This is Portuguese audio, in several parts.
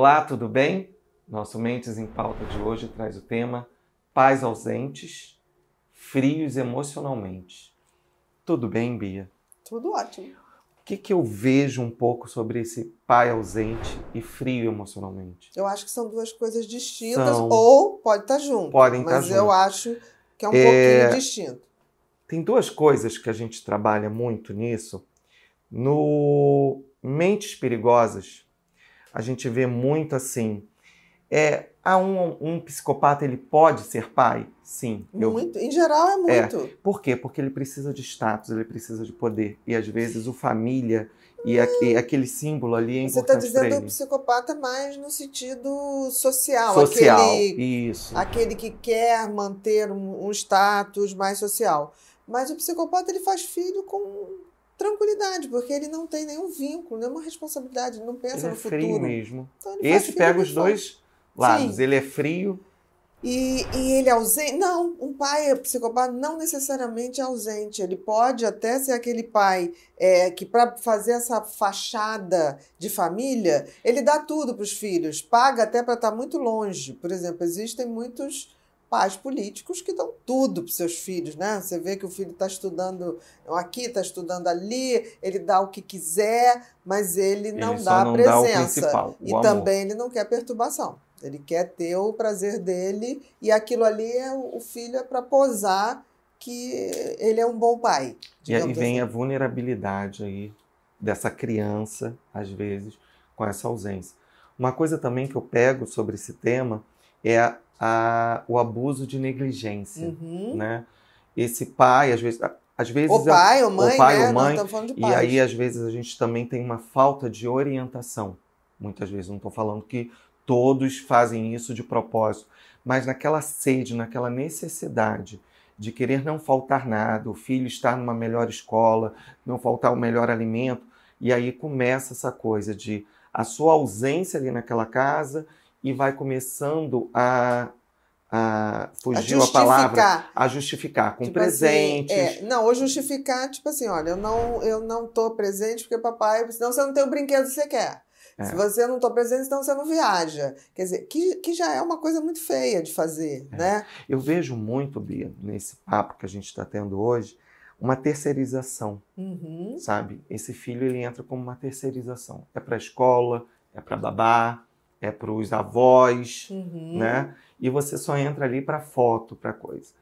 Olá, tudo bem? Nosso Mentes em Pauta de hoje traz o tema Pais ausentes, frios emocionalmente. Tudo bem, Bia? Tudo ótimo. O que, que eu vejo um pouco sobre esse pai ausente e frio emocionalmente? Eu acho que são duas coisas distintas, são... ou pode estar tá junto. Podem estar tá junto. Mas eu acho que é um é... pouquinho distinto. Tem duas coisas que a gente trabalha muito nisso. No Mentes Perigosas, a gente vê muito assim. É, a um, um psicopata ele pode ser pai? Sim. Eu... Muito, em geral é, é. muito. É. Por quê? Porque ele precisa de status, ele precisa de poder. E às vezes o família e, hum. a, e, aquele símbolo ali é Você está dizendo o psicopata mais no sentido social. Social, aquele, isso. Aquele que quer manter um, um, status mais social. Mas o psicopata ele faz filho com tranquilidade, porque ele não tem nenhum vínculo, nenhuma responsabilidade, não pensa ele é no é futuro. Frio mesmo. Então, Esse pega os dois lados. Sim. Ele é frio. E, e ele é ausente. Não, um pai é psicopata não necessariamente é ausente. Ele pode até ser aquele pai é, que, para fazer essa fachada de família, ele dá tudo para os filhos, paga até para estar tá muito longe. Por exemplo, existem muitos pais políticos que dão tudo para seus filhos, né? Você vê que o filho está estudando aqui, está estudando ali, ele dá o que quiser, mas ele não ele dá não presença. Dá o o e amor. também ele não quer perturbação. Ele quer ter o prazer dele e aquilo ali é o filho é para posar que ele é um bom pai. E aí vem assim. a vulnerabilidade aí dessa criança, às vezes, com essa ausência. Uma coisa também que eu pego sobre esse tema é a a, o abuso de negligência, uhum. né? Esse pai, às vezes, às vezes o pai, a, ou mãe, o pai, né? ou mãe, e aí às vezes a gente também tem uma falta de orientação. Muitas vezes não estou falando que todos fazem isso de propósito, mas naquela sede, naquela necessidade de querer não faltar nada, o filho estar numa melhor escola, não faltar o melhor alimento, e aí começa essa coisa de a sua ausência ali naquela casa e vai começando a a fugiu a, a, palavra a justificar com tipo assim, presentes. Assim, é, não, ou justificar, tipo assim, olha, eu não eu não tô presente porque papai, senão você não tem o brinquedo que você quer. É. Se você não tô presente, então você não viaja. Quer dizer, que, que já é uma coisa muito feia de fazer, é. né? Eu vejo muito, Bia, nesse papo que a gente está tendo hoje, uma terceirização, uhum. sabe? Esse filho, ele entra como uma terceirização. É para a escola, é para babá, é para os avós, uhum. né? E você só entra ali para foto, para coisa.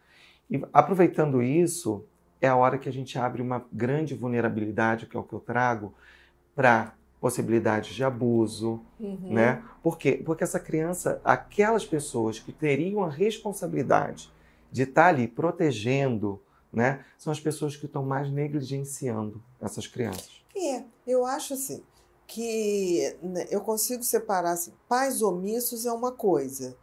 E aproveitando isso, é a hora que a gente abre uma grande vulnerabilidade, que é o que eu trago, para possibilidades de abuso, uhum. né? Por quê? Porque essa criança, aquelas pessoas que teriam a responsabilidade de estar tá ali protegendo, né? São as pessoas que estão mais negligenciando essas crianças. É, eu acho assim que né, eu consigo separar assim, pais omissos é uma coisa.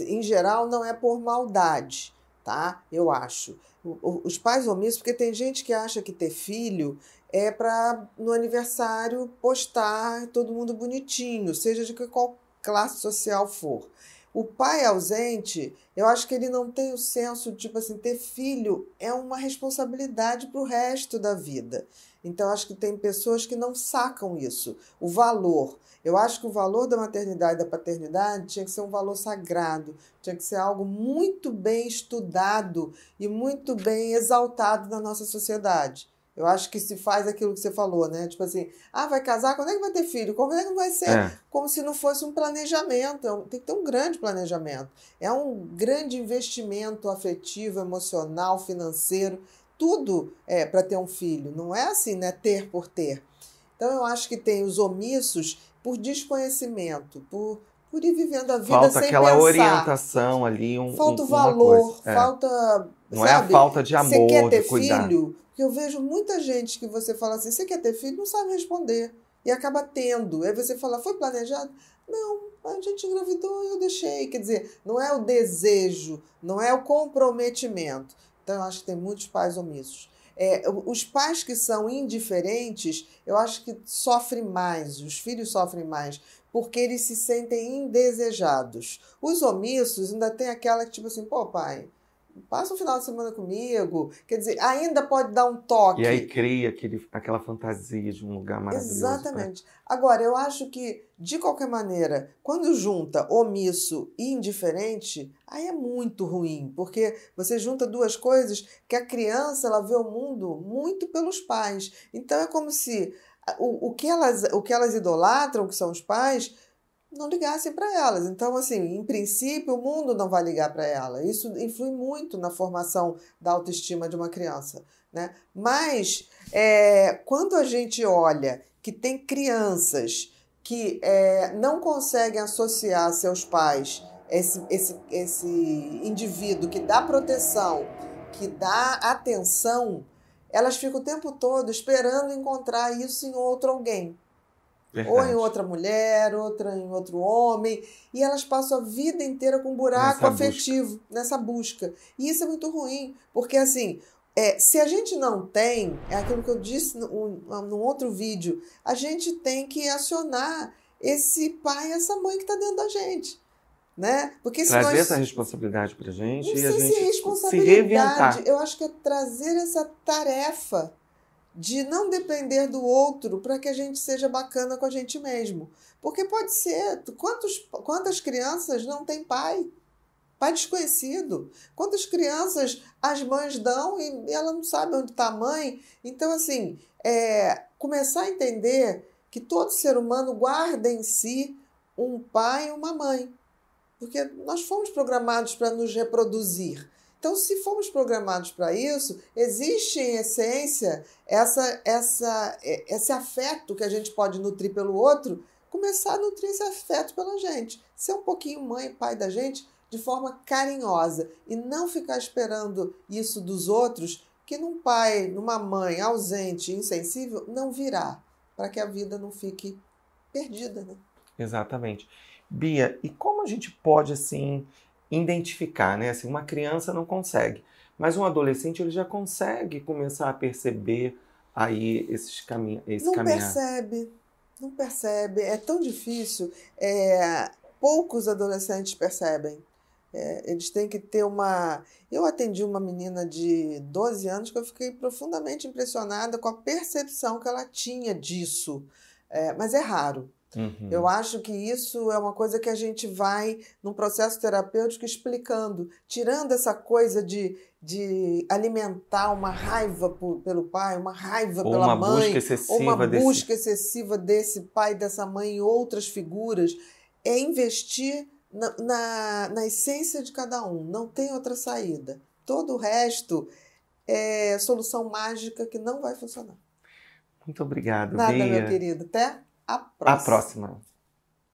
Em geral, não é por maldade, tá? Eu acho. Os pais omissos, porque tem gente que acha que ter filho é para no aniversário postar todo mundo bonitinho, seja de que qual classe social for. O pai ausente, eu acho que ele não tem o senso, tipo assim, ter filho é uma responsabilidade para o resto da vida. Então, acho que tem pessoas que não sacam isso, o valor. Eu acho que o valor da maternidade e da paternidade tinha que ser um valor sagrado, tinha que ser algo muito bem estudado e muito bem exaltado na nossa sociedade. Eu acho que se faz aquilo que você falou, né? Tipo assim, ah, vai casar, quando é que vai ter filho? Quando é que vai ser? É. Como se não fosse um planejamento. É tem que ter um grande planejamento. É um grande investimento afetivo, emocional, financeiro, tudo é para ter um filho. Não é assim, né? Ter por ter. Então eu acho que tem os omissos por desconhecimento, por por ir vivendo a vida falta sem aquela pensar. orientação ali, um falta um, valor, é. falta não sabe? é a falta de amor, você quer ter de cuidar. filho? Que eu vejo muita gente que você fala assim, você quer ter filho, não sabe responder e acaba tendo. Aí você fala, foi planejado? Não, a gente engravidou eu deixei. Quer dizer, não é o desejo, não é o comprometimento. Então eu acho que tem muitos pais omissos. É, os pais que são indiferentes, eu acho que sofrem mais, os filhos sofrem mais, porque eles se sentem indesejados. Os omissos ainda tem aquela que, tipo assim, pô, pai, Passa um final de semana comigo. Quer dizer, ainda pode dar um toque. E aí cria aquele, aquela fantasia de um lugar maravilhoso. Né? Exatamente. Pra... Agora, eu acho que, de qualquer maneira, quando junta omisso e indiferente, aí é muito ruim, porque você junta duas coisas que a criança ela vê o mundo muito pelos pais. Então é como se o, o, que, elas, o que elas idolatram, que são os pais, não ligassem para elas. Então, assim, em princípio, o mundo não vai ligar para ela. Isso influi muito na formação da autoestima de uma criança, né? Mas é, quando a gente olha que tem crianças que é, não conseguem associar seus pais, esse, esse, esse indivíduo que dá proteção, que dá atenção, elas ficam o tempo todo esperando encontrar isso em outro alguém. Verdade. Ou em outra mulher, outra em outro homem. E elas passam a vida inteira com um buraco nessa afetivo, busca. nessa busca. E isso é muito ruim, porque assim, é, se a gente não tem, é aquilo que eu disse ah, num, outro vídeo, a gente tem que acionar esse pai, essa mãe que está dentro da gente. Né? Porque se trazer nós... essa responsabilidade para a gente e a gente se, é responsabilidade, se reinventar. Eu acho que é trazer essa tarefa de não depender do outro para que a gente seja bacana com a gente mesmo. Porque pode ser, quantos, quantas crianças não têm pai? Pai desconhecido. Quantas crianças as mães dão e ela não sabe onde está a mãe? Então, assim, é, começar a entender que todo ser humano guarda em si um pai e uma mãe. Porque nós fomos programados para nos reproduzir. Então, se formos programados para isso, existe em essência essa, essa, é, esse afeto que a gente pode nutrir pelo outro, começar a nutrir esse afeto pela gente. Ser um pouquinho mãe e pai da gente de forma carinhosa e não ficar esperando isso dos outros, que num pai, numa mãe ausente, insensível, não virá, para que a vida não fique perdida, né? Exatamente. Bia, e como a gente pode, assim, identificar, né? Assim, uma criança não consegue, mas um adolescente ele já consegue começar a perceber aí esses caminhos, esse não caminhar. percebe, não percebe. É tão difícil. É, poucos adolescentes percebem. É, eles têm que ter uma. Eu atendi uma menina de 12 anos que eu fiquei profundamente impressionada com a percepção que ela tinha disso. É, mas é raro, Uhum. Eu acho que isso é uma coisa que a gente vai, num processo terapêutico, explicando, tirando essa coisa de, de alimentar uma raiva por, pelo pai, uma raiva ou pela uma mãe, ou uma desse... busca excessiva desse pai, dessa mãe e outras figuras, é investir na, na, na essência de cada um, não tem outra saída. Todo o resto é solução mágica que não vai funcionar. Muito obrigado, Nada, Bia. meu querido. Até a próxima. A próxima.